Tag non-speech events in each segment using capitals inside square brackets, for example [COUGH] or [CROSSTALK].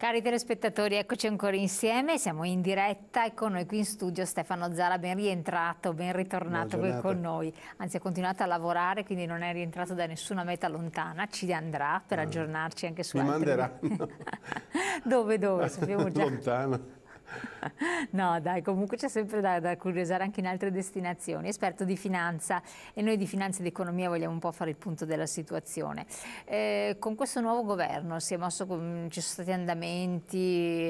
Cari telespettatori, eccoci ancora insieme, siamo in diretta e con noi qui in studio Stefano Zara, ben rientrato, ben ritornato qui con noi, anzi ha continuato a lavorare, quindi non è rientrato da nessuna meta lontana, ci andrà per no. Ah. aggiornarci anche su Mi altri. Mi manderanno. [LAUGHS] dove, dove, sappiamo già. Lontano. [LAUGHS] no, dai, comunque c'è sempre da, da curiosare anche in altre destinazioni. Esperto di finanza e noi di finanza ed economia vogliamo un po' fare il punto della situazione. Eh, con questo nuovo governo mosso, ci sono stati andamenti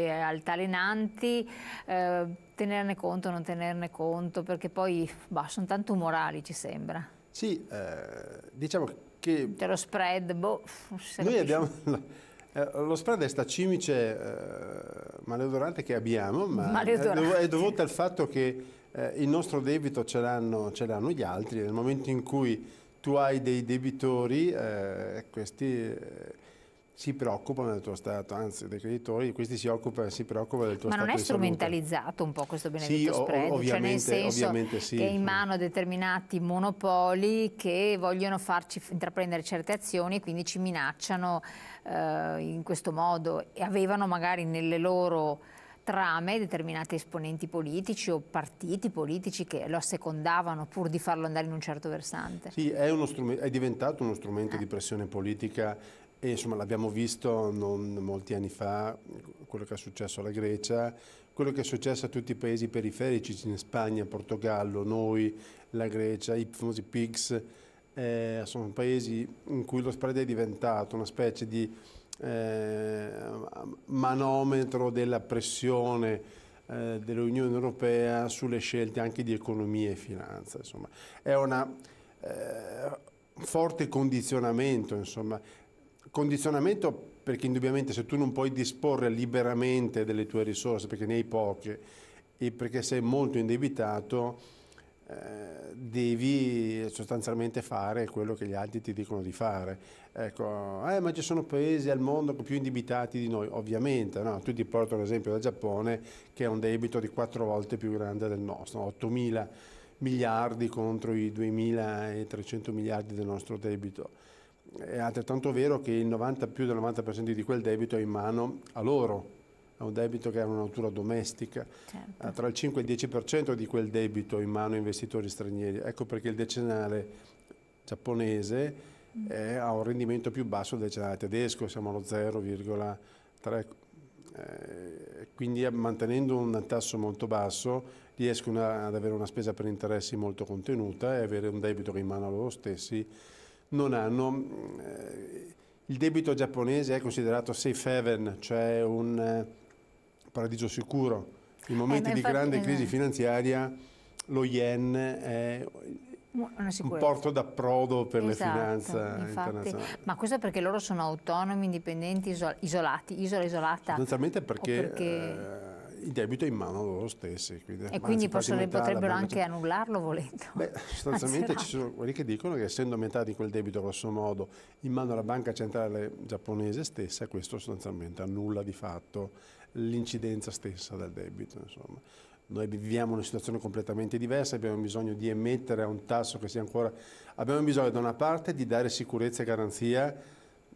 eh, altalenanti. Eh, tenerne conto o non tenerne conto, perché poi bah, sono tanto morali, ci sembra. Sì, eh, diciamo che... C'è lo spread, boh, Noi abbiamo... [LAUGHS] Eh, lo spread è sta cimice eh, maleodorante che abbiamo, ma è, dov dovuto al fatto che eh, il nostro debito ce l'hanno, gli altri. Nel momento in cui tu hai dei debitori, eh, questi eh, si preoccupano del tuo stato, anzi dei creditori, questi si, occupa, si preoccupano del tuo Ma stato. Ma non è strumentalizzato un po' questo benedetto sì, spread? Ovviamente, cioè nel sì. che è in mano determinati monopoli che vogliono farci intraprendere certe azioni e quindi ci minacciano eh, in questo modo e avevano magari nelle loro trame determinati esponenti politici o partiti politici che lo assecondavano pur di farlo andare in un certo versante. Sì, è, è diventato uno strumento eh. di ah. pressione politica e insomma l'abbiamo visto non molti anni fa, quello che è successo alla Grecia, quello che è successo a tutti i paesi periferici, in Spagna, Portogallo, noi, la Grecia, i famosi PIGS, eh, sono paesi in cui lo spread è diventato una specie di eh, manometro della pressione eh, dell'Unione Europea sulle scelte anche di economia e finanza. Insomma. È una eh, forte condizionamento, insomma condizionamento perché indubbiamente se tu non puoi disporre liberamente delle tue risorse perché ne hai poche e perché sei molto indebitato eh, devi sostanzialmente fare quello che gli altri ti dicono di fare ecco eh, ma ci sono paesi al mondo più indebitati di noi ovviamente no? tu ti porto l'esempio del Giappone che ha un debito di quattro volte più grande del nostro 8000 miliardi contro i 2300 miliardi del nostro debito è altrettanto vero che 90, più del 90% di quel debito è in mano a loro, è un debito che ha una natura domestica, certo. Ah, tra il 5 e il 10% di quel debito è in mano a investitori stranieri, ecco perché il decennale giapponese mm. è, ha un rendimento più basso del decennale tedesco, siamo allo 0,3%. Eh, quindi mantenendo un tasso molto basso riescono ad avere una spesa per interessi molto contenuta e avere un debito che è in mano a loro stessi non hanno. Mm, eh, il debito giapponese è considerato safe haven, cioè un eh, paradiso sicuro. In eh, momenti eh, di grande è... crisi finanziaria lo yen è un porto d'approdo per esatto, le finanze internazionali. Ma questo perché loro sono autonomi, indipendenti, isolati, isola isolata. Sostanzialmente perché... perché... Eh, il debito è in mano loro stessi. Quindi, e quindi potrebbero anche cioè annullarlo volendo? Beh, [LAUGHS] sostanzialmente ci sono quelli che dicono che essendo metà di quel debito grosso modo in mano alla banca centrale giapponese stessa, questo sostanzialmente annulla di fatto l'incidenza stessa del debito. Insomma. Noi viviamo una situazione completamente diversa, abbiamo bisogno di emettere a un tasso che sia ancora... Abbiamo bisogno da una parte di dare sicurezza e garanzia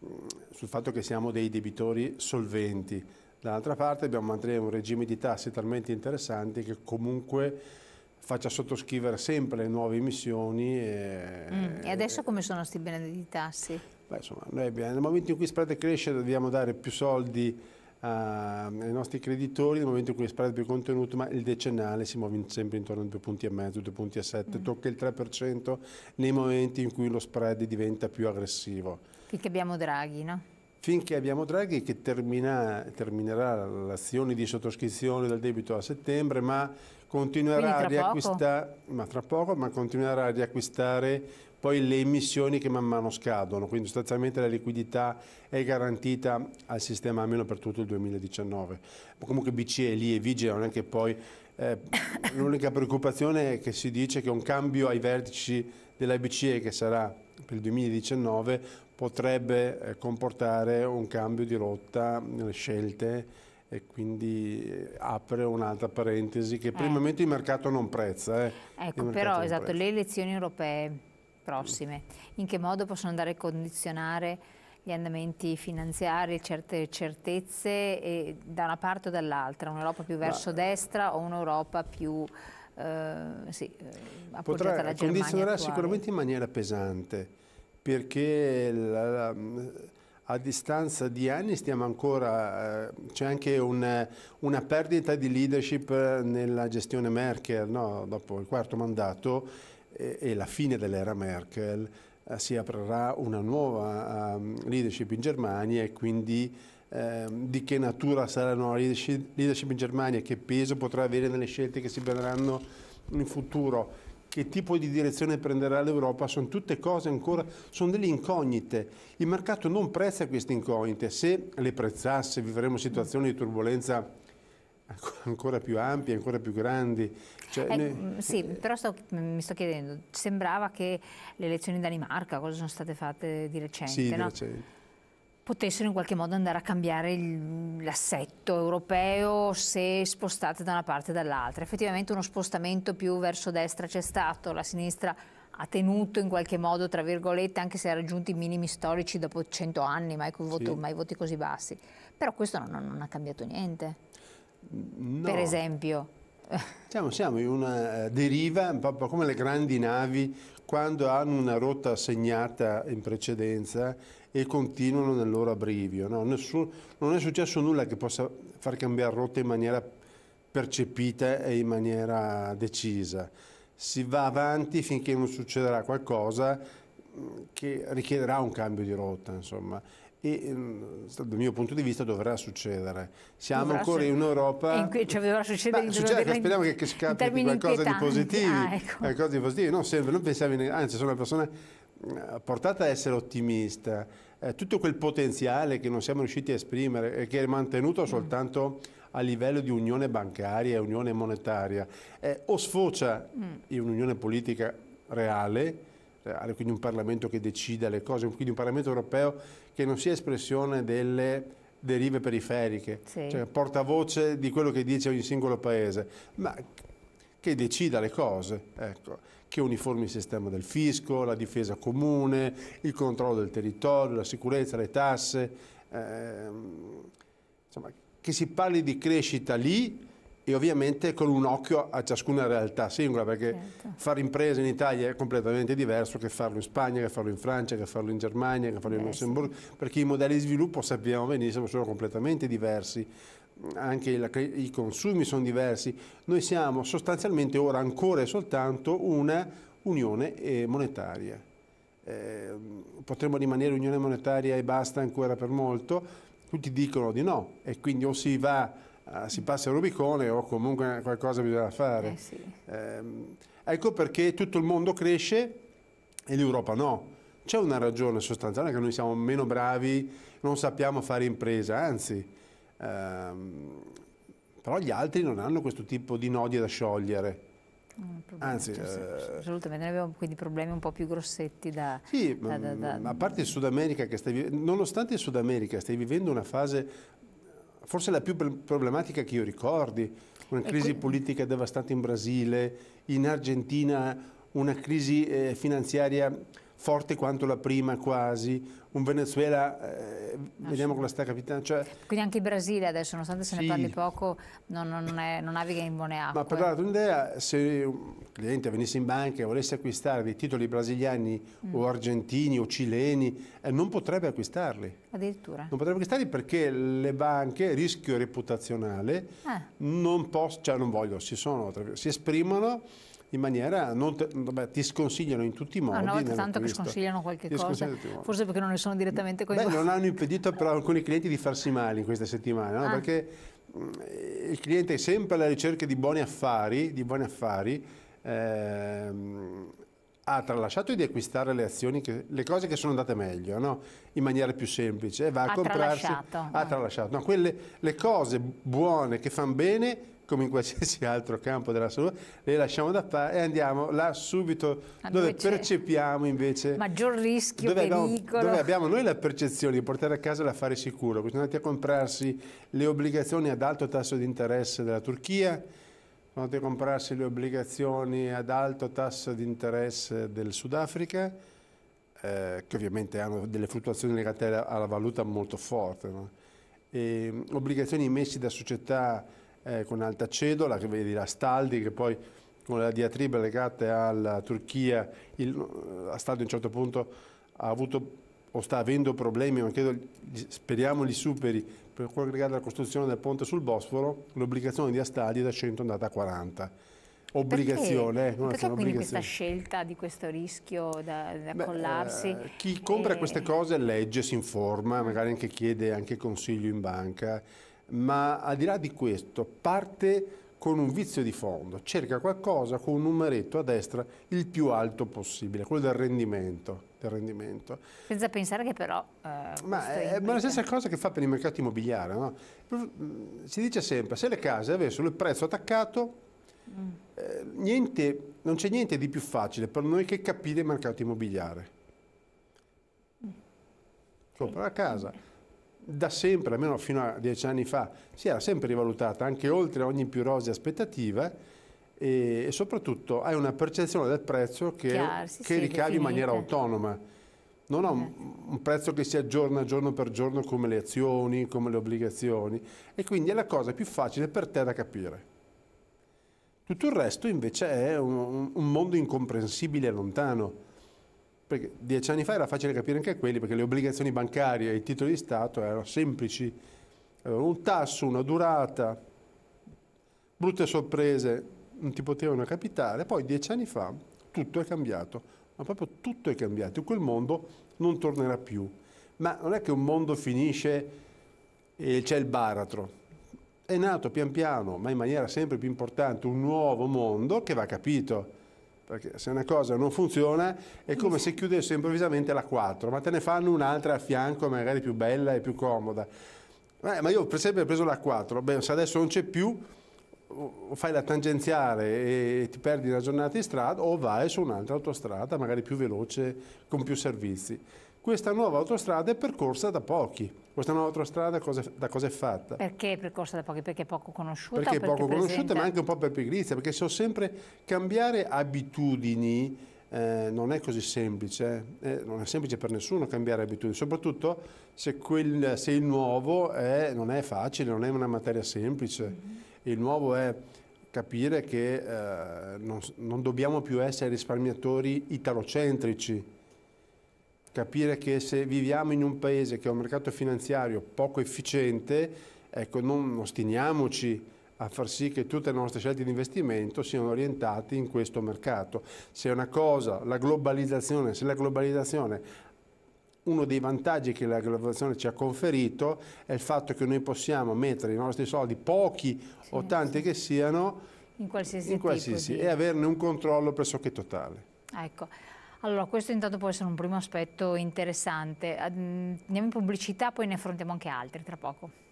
mm, sul fatto che siamo dei debitori solventi, Dall'altra parte dobbiamo mantenere un regime di tassi talmente interessanti che comunque faccia sottoscrivere sempre le nuove emissioni. E, mm, e adesso come sono sti benedetti tassi? Beh, insomma, noi abbiamo, nel momento in cui spread cresce dobbiamo dare più soldi a, ehm, ai nostri creditori, nel momento in cui spread è più contenuto, ma il decennale si muove sempre intorno a 2 punti e mezzo, 2 punti e 7, mm. tocca il 3% nei momenti in cui lo spread diventa più aggressivo. Finché abbiamo Draghi, no? finché abbiamo Draghi che termina, terminerà l'azione di sottoscrizione del debito a settembre, ma continuerà a riacquistare, ma tra poco, ma continuerà a riacquistare poi le emissioni che man mano scadono, quindi sostanzialmente la liquidità è garantita al sistema almeno per tutto il 2019. Comunque BCE è lì e vigile, non è che poi eh, l'unica preoccupazione è che si dice che un cambio ai vertici della BCE che sarà per il 2019 potrebbe eh, comportare un cambio di rotta nelle scelte e quindi eh, apre un'altra parentesi che eh. per il eh. momento il mercato non prezza. Eh. Ecco, però esatto, prezza. le elezioni europee prossime, in che modo possono andare a condizionare gli andamenti finanziari, certe certezze da una parte o dall'altra, un'Europa più verso Ma, destra o un'Europa più eh, sì, appoggiata alla Germania condizionerà attuale. sicuramente in maniera pesante perché la, la, a distanza di anni stiamo ancora, eh, c'è anche un, una perdita di leadership eh, nella gestione Merkel, no? dopo il quarto mandato e, e la fine dell'era Merkel eh, si aprirà una nuova eh, leadership in Germania e quindi ehm, di che natura sarà la nuova leadership, leadership in Germania, che peso potrà avere nelle scelte che si prenderanno in futuro che tipo di direzione prenderà l'Europa, sono tutte cose ancora, sono delle incognite. Il mercato non prezza queste incognite, se le prezzasse vivremo situazioni di turbolenza [LAUGHS] ancora più ampie, ancora più grandi. Cioè, eh, ne... Mm, sì, però sto, mi sto chiedendo, sembrava che le elezioni in Danimarca, cosa sono state fatte di recente? Sì, no? di recente potessero in qualche modo andare a cambiare l'assetto europeo se spostate da una parte o dall'altra. Effettivamente uno spostamento più verso destra c'è stato, la sinistra ha tenuto in qualche modo, tra virgolette, anche se ha raggiunto i minimi storici dopo 100 anni, mai, voto, sì. mai voti così bassi. Però questo non, non ha cambiato niente, mm, no. per esempio. Siamo, siamo, in una eh, deriva, proprio come le grandi navi quando hanno una rotta segnata in precedenza e continuano nel loro abbrivio. No? Nessun, non è successo nulla che possa far cambiare rotta in maniera percepita e in maniera decisa. Si va avanti finché non succederà qualcosa mm, che richiederà un cambio di rotta, insomma e ehm, dal mio punto di vista dovrà succedere. Siamo dovrà ancora succedere. in un'Europa... In cui ci dovrà succedere... Ma, succede, dovrà... Speriamo che, che scappi ah, ecco. qualcosa di, positivi, ah, ecco. di positivo. No, sempre, non pensavi... Ne... Anzi, sono una persona eh, portata a essere ottimista. Eh, tutto quel potenziale che non siamo riusciti a esprimere e che è mantenuto mm. soltanto a livello di unione bancaria e unione monetaria, eh, o sfocia mm. in un'unione politica reale eh, quindi un Parlamento che decida le cose, quindi un Parlamento europeo che non sia espressione delle derive periferiche, sì. cioè portavoce di quello che dice ogni singolo paese, ma che decida le cose, ecco, che uniformi il sistema del fisco, la difesa comune, il controllo del territorio, la sicurezza, le tasse, ehm, insomma, che si parli di crescita lì e ovviamente con un occhio a ciascuna realtà singola, perché certo. fare imprese in Italia è completamente diverso che farlo in Spagna, che farlo in Francia, che farlo in Germania, che farlo in Lussemburgo, sì. perché i modelli di sviluppo sappiamo benissimo sono completamente diversi, anche la, i consumi sono diversi, noi siamo sostanzialmente ora ancora e soltanto una unione eh, monetaria. Eh, potremmo rimanere unione monetaria e basta ancora per molto, tutti dicono di no e quindi o si va Ah, si passa il Rubicone o comunque qualcosa bisogna fare. Eh sì. ehm, ecco perché tutto il mondo cresce e l'Europa no. C'è una ragione sostanziale che noi siamo meno bravi, non sappiamo fare impresa, anzi, ehm, però gli altri non hanno questo tipo di nodi da sciogliere. Eh, problema, Anzi, cioè, eh, assolutamente, noi abbiamo quindi problemi un po' più grossetti da... Sì, da, da, da, a parte il Sud America che stai nonostante il Sud America stai vivendo una fase forse la più problematica che io ricordi, una crisi ecco. politica devastante in Brasile, in Argentina una crisi eh, finanziaria forte quanto la prima quasi, un Venezuela, eh, ah, vediamo cosa sta capitando. Cioè, Quindi anche il Brasile adesso, nonostante se sì, ne parli poco, non, non, è, non, naviga in buone acque. Ma per darti un'idea, se un cliente venisse in banca e volesse acquistare dei titoli brasiliani mm. o argentini o cileni, eh, non potrebbe acquistarli. Addirittura? Non potrebbe acquistarli perché le banche, rischio reputazionale, eh. non, posso, cioè non vogliono, si, sono, si esprimono in maniera non te, vabbè, ti sconsigliano in tutti i modi. No, una tanto che intervista. Sconsigliano qualche Gli cosa, forse perché non ne sono direttamente coinvolti. Beh, non hanno impedito però alcuni clienti di farsi male in questa settimana, no? ah. perché mm, il cliente è sempre alla ricerca di buoni affari, di buoni affari ehm, ha tralasciato di acquistare le azioni, che, le cose che sono andate meglio, no? in maniera più semplice, e va a ha comprarsi. Tralasciato. Ha tralasciato. No, quelle, le cose buone che fanno bene, come in qualsiasi [LAUGHS] altro campo della salute, le lasciamo da fare e andiamo là subito Ma dove, percepiamo invece... Maggior rischio, dove abbiamo, dove abbiamo, noi la percezione di portare a casa l'affare sicuro, perché sono andati a comprarsi le obbligazioni ad alto tasso di interesse della Turchia, sono andati a comprarsi le obbligazioni ad alto tasso di interesse del Sudafrica, eh, che ovviamente hanno delle fluttuazioni legate alla, valuta molto forte, no? e, mm, obbligazioni emesse da società eh, con alta cedola, che vedi la Staldi, che poi con la diatriba legata alla Turchia, il, mm, a Staldi a un certo punto ha avuto o sta avendo problemi, ma credo, speriamo li superi, per quello che riguarda la costruzione del ponte sul Bosforo, l'obbligazione di Astadi da 100 è andata a 40. Obbligazione. Eh, perché, perché quindi questa scelta di questo rischio da, da Beh, collarsi? Eh, chi compra e... Eh. queste cose legge, si informa, magari anche chiede anche consiglio in banca, ma al di là di questo parte con un vizio di fondo, cerca qualcosa con un numeretto a destra il più alto possibile, quello del rendimento. Del rendimento. Senza pensare che però... Eh, ma è, ma la stessa cosa che fa per il mercato immobiliare. No? Mm, si dice sempre, se le case avessero il prezzo attaccato, mm. eh, niente, non c'è niente di più facile per noi che capire il mercato immobiliare. Mm. Compra la casa mm da sempre, almeno fino a dieci anni fa, si era sempre rivalutata, anche oltre ogni più rosea aspettativa, e, e, soprattutto hai una percezione del prezzo che, Chiar, sì, che sì, ricavi in maniera autonoma. Non ho un, certo. un, prezzo che si aggiorna giorno per giorno come le azioni, come le obbligazioni, e quindi è la cosa più facile per te da capire. Tutto il resto invece è un, un mondo incomprensibile e lontano perché dieci anni fa era facile capire anche quelli, perché le obbligazioni bancarie e i titoli di Stato erano semplici, avevano un tasso, una durata, brutte sorprese, non ti potevano capitare. Poi dieci anni fa tutto è cambiato, ma proprio tutto è cambiato, quel mondo non tornerà più. Ma non è che un mondo finisce e c'è il baratro. È nato pian piano, ma in maniera sempre più importante, un nuovo mondo che va capito perché se una cosa non funziona è come se chiudesse improvvisamente la 4, ma te ne fanno un'altra a fianco magari più bella e più comoda. Eh, ma io per sempre ho preso la 4, beh, se adesso non c'è più fai la tangenziale e ti perdi la giornata in strada o vai su un'altra autostrada magari più veloce con più servizi. Questa nuova autostrada è percorsa da pochi questa nuova autostrada cosa, da cosa è fatta? Perché è percorsa da pochi? Perché è poco conosciuta? Perché è poco perché conosciuta presenta? ma anche un po' per pigrizia, perché so sempre cambiare abitudini eh, non è così semplice, eh, eh, non è semplice per nessuno cambiare abitudini, soprattutto se, quel, se il nuovo è, non è facile, non è una materia semplice, mm -hmm. il nuovo è capire che eh, non, non dobbiamo più essere risparmiatori italocentrici, capire che se viviamo in un paese che ha un mercato finanziario poco efficiente, ecco, non ostiniamoci a far sì che tutte le nostre scelte di investimento siano orientate in questo mercato. Se è una cosa, la globalizzazione, se la globalizzazione uno dei vantaggi che la globalizzazione ci ha conferito è il fatto che noi possiamo mettere i nostri soldi, pochi sì, o tanti sì. che siano, in qualsiasi, in qualsiasi, di... e averne un controllo pressoché totale. Ecco. Allora, questo intanto può essere un primo aspetto interessante. Mm, andiamo in pubblicità, poi ne affrontiamo anche altri tra poco.